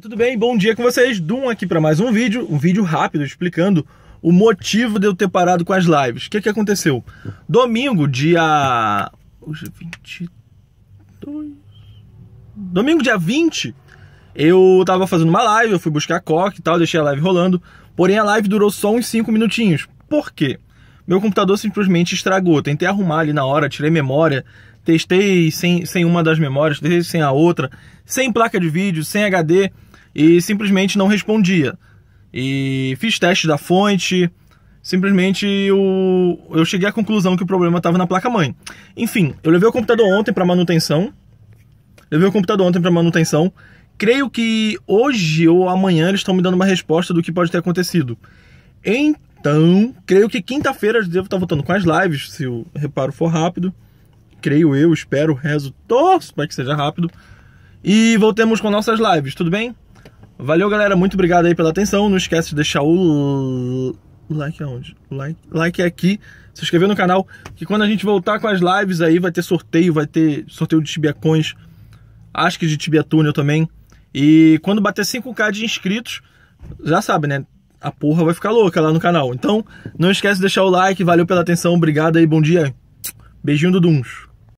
Tudo bem? Bom dia com vocês. Dum aqui para mais um vídeo, um vídeo rápido explicando o motivo de eu ter parado com as lives. O que, que aconteceu? Domingo, dia. Hoje é 22. Domingo, dia 20, eu tava fazendo uma live, eu fui buscar coque e tal, deixei a live rolando. Porém, a live durou só uns 5 minutinhos. Por quê? Meu computador simplesmente estragou. Tentei arrumar ali na hora, tirei memória, testei sem, sem uma das memórias, testei sem a outra, sem placa de vídeo, sem HD e simplesmente não respondia. E fiz teste da fonte, simplesmente eu, eu cheguei à conclusão que o problema estava na placa-mãe. Enfim, eu levei o computador ontem para manutenção, levei o computador ontem para manutenção, creio que hoje ou amanhã eles estão me dando uma resposta do que pode ter acontecido. Então, creio que quinta-feira eu devo estar tá voltando com as lives, se o reparo for rápido. Creio eu, espero, rezo, torço para que seja rápido. E voltemos com nossas lives, tudo bem? Valeu, galera. Muito obrigado aí pela atenção. Não esquece de deixar o like aonde? Like, like é aqui. Se inscrever no canal. Que quando a gente voltar com as lives aí, vai ter sorteio, vai ter sorteio de tibiacões. Acho que de tibia túnel também. E quando bater 5k de inscritos, já sabe, né? A porra vai ficar louca lá no canal. Então, não esquece de deixar o like. Valeu pela atenção. Obrigado aí. Bom dia. Beijinho do Duns.